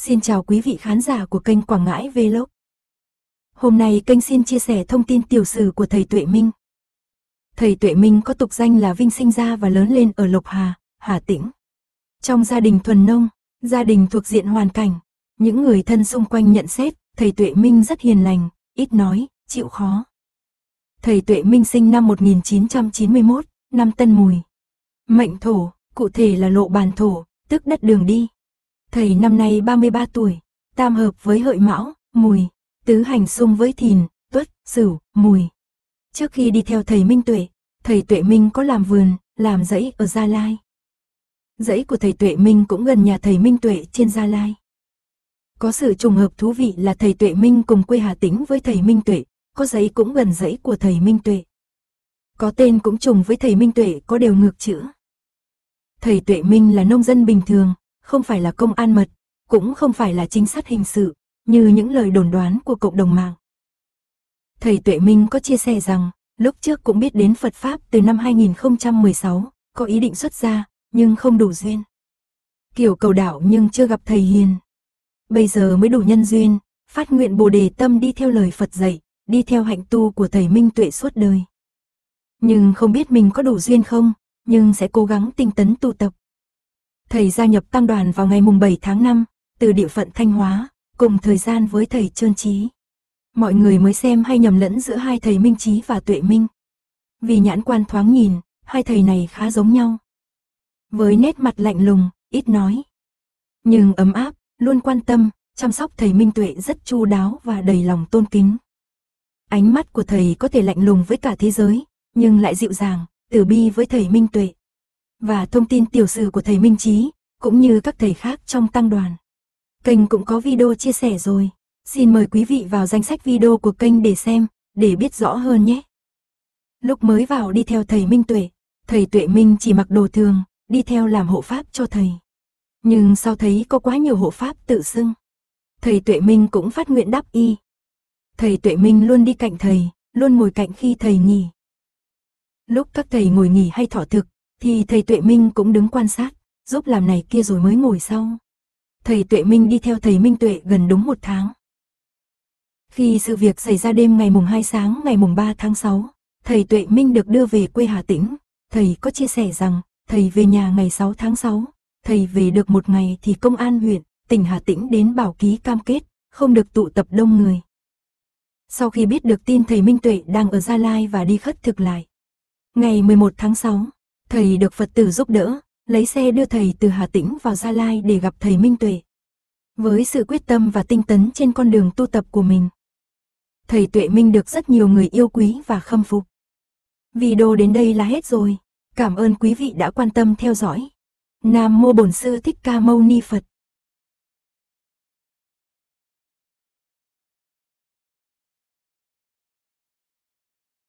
Xin chào quý vị khán giả của kênh Quảng Ngãi Vlog. Hôm nay kênh xin chia sẻ thông tin tiểu sử của thầy Tuệ Minh. Thầy Tuệ Minh có tục danh là Vinh sinh ra và lớn lên ở Lộc Hà, Hà Tĩnh. Trong gia đình thuần nông, gia đình thuộc diện hoàn cảnh, những người thân xung quanh nhận xét, thầy Tuệ Minh rất hiền lành, ít nói, chịu khó. Thầy Tuệ Minh sinh năm 1991, năm Tân Mùi. Mệnh thổ, cụ thể là lộ bàn thổ, tức đất đường đi. Thầy năm nay 33 tuổi, tam hợp với hợi mão, mùi, tứ hành xung với thìn, tuất, sửu, mùi. Trước khi đi theo thầy Minh Tuệ, thầy Tuệ Minh có làm vườn, làm dãy ở Gia Lai. Dãy của thầy Tuệ Minh cũng gần nhà thầy Minh Tuệ trên Gia Lai. Có sự trùng hợp thú vị là thầy Tuệ Minh cùng quê Hà Tĩnh với thầy Minh Tuệ, có dãy cũng gần dãy của thầy Minh Tuệ. Có tên cũng trùng với thầy Minh Tuệ có đều ngược chữ. Thầy Tuệ Minh là nông dân bình thường, không phải là công an mật, cũng không phải là chính sát hình sự, như những lời đồn đoán của cộng đồng mạng. Thầy Tuệ Minh có chia sẻ rằng, lúc trước cũng biết đến Phật Pháp từ năm 2016, có ý định xuất gia, nhưng không đủ duyên. Kiểu cầu đạo nhưng chưa gặp thầy hiền. Bây giờ mới đủ nhân duyên, phát nguyện Bồ Đề Tâm đi theo lời Phật dạy, đi theo hạnh tu của thầy Minh Tuệ suốt đời. Nhưng không biết mình có đủ duyên không, nhưng sẽ cố gắng tinh tấn tu tập. Thầy gia nhập tăng đoàn vào ngày mùng 7 tháng 5, từ địa phận Thanh Hóa, cùng thời gian với thầy Trơn Trí. Mọi người mới xem hay nhầm lẫn giữa hai thầy Minh Trí và Tuệ Minh. Vì nhãn quan thoáng nhìn, hai thầy này khá giống nhau. Với nét mặt lạnh lùng, ít nói. Nhưng ấm áp, luôn quan tâm, chăm sóc thầy Minh Tuệ rất chu đáo và đầy lòng tôn kính. Ánh mắt của thầy có thể lạnh lùng với cả thế giới, nhưng lại dịu dàng, từ bi với thầy Minh Tuệ và thông tin tiểu sử của thầy Minh Chí cũng như các thầy khác trong tăng đoàn. Kênh cũng có video chia sẻ rồi, xin mời quý vị vào danh sách video của kênh để xem, để biết rõ hơn nhé. Lúc mới vào đi theo thầy Minh Tuệ, thầy Tuệ Minh chỉ mặc đồ thường, đi theo làm hộ pháp cho thầy. Nhưng sau thấy có quá nhiều hộ pháp tự xưng. Thầy Tuệ Minh cũng phát nguyện đáp y. Thầy Tuệ Minh luôn đi cạnh thầy, luôn ngồi cạnh khi thầy nghỉ. Lúc các thầy ngồi nghỉ hay thọ thực, thì thầy Tuệ Minh cũng đứng quan sát, giúp làm này kia rồi mới ngồi sau. Thầy Tuệ Minh đi theo thầy Minh Tuệ gần đúng một tháng. Khi sự việc xảy ra đêm ngày mùng 2 sáng ngày mùng 3 tháng 6, thầy Tuệ Minh được đưa về quê Hà Tĩnh. Thầy có chia sẻ rằng, thầy về nhà ngày 6 tháng 6, thầy về được một ngày thì công an huyện, tỉnh Hà Tĩnh đến bảo ký cam kết, không được tụ tập đông người. Sau khi biết được tin thầy Minh Tuệ đang ở Gia Lai và đi khất thực lại. Ngày 11 tháng 6, thầy được Phật tử giúp đỡ, lấy xe đưa thầy từ Hà Tĩnh vào Gia Lai để gặp thầy Minh Tuệ. Với sự quyết tâm và tinh tấn trên con đường tu tập của mình, thầy Tuệ Minh được rất nhiều người yêu quý và khâm phục. Video đến đây là hết rồi. Cảm ơn quý vị đã quan tâm theo dõi. Nam Mô Bổn Sư Thích Ca Mâu Ni Phật